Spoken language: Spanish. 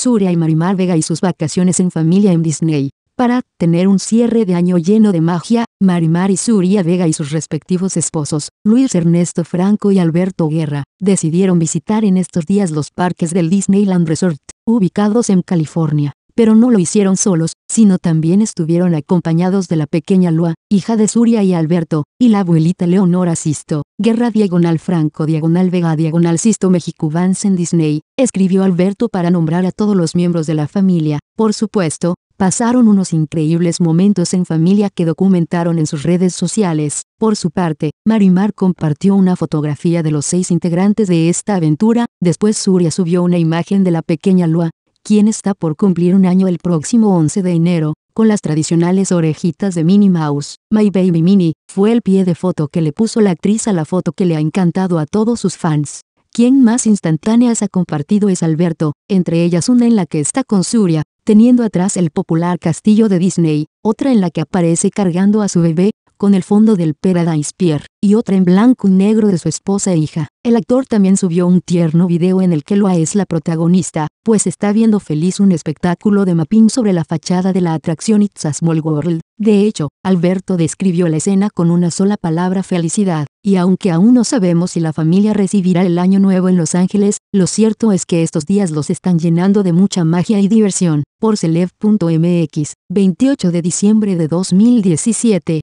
Surya y Marimar Vega y sus vacaciones en familia en Disney. Para tener un cierre de año lleno de magia, Marimar y Surya Vega y sus respectivos esposos, Luis Ernesto Franco y Alberto Guerra, decidieron visitar en estos días los parques del Disneyland Resort, ubicados en California pero no lo hicieron solos, sino también estuvieron acompañados de la pequeña Lua, hija de Suria y Alberto, y la abuelita Leonora Sisto. Guerra diagonal Franco diagonal Vega diagonal Sisto México Vance en Disney, escribió Alberto para nombrar a todos los miembros de la familia. Por supuesto, pasaron unos increíbles momentos en familia que documentaron en sus redes sociales. Por su parte, Marimar compartió una fotografía de los seis integrantes de esta aventura, después Suria subió una imagen de la pequeña Lua, quien está por cumplir un año el próximo 11 de enero, con las tradicionales orejitas de Minnie Mouse. My Baby Minnie fue el pie de foto que le puso la actriz a la foto que le ha encantado a todos sus fans. Quien más instantáneas ha compartido es Alberto, entre ellas una en la que está con Surya, teniendo atrás el popular castillo de Disney, otra en la que aparece cargando a su bebé, con el fondo del Paradise Pier, y otra en blanco y negro de su esposa e hija. El actor también subió un tierno video en el que Loa es la protagonista, pues está viendo feliz un espectáculo de mapping sobre la fachada de la atracción It's a Small World. De hecho, Alberto describió la escena con una sola palabra felicidad, y aunque aún no sabemos si la familia recibirá el año nuevo en Los Ángeles, lo cierto es que estos días los están llenando de mucha magia y diversión. Por celeb.mx, 28 de diciembre de 2017.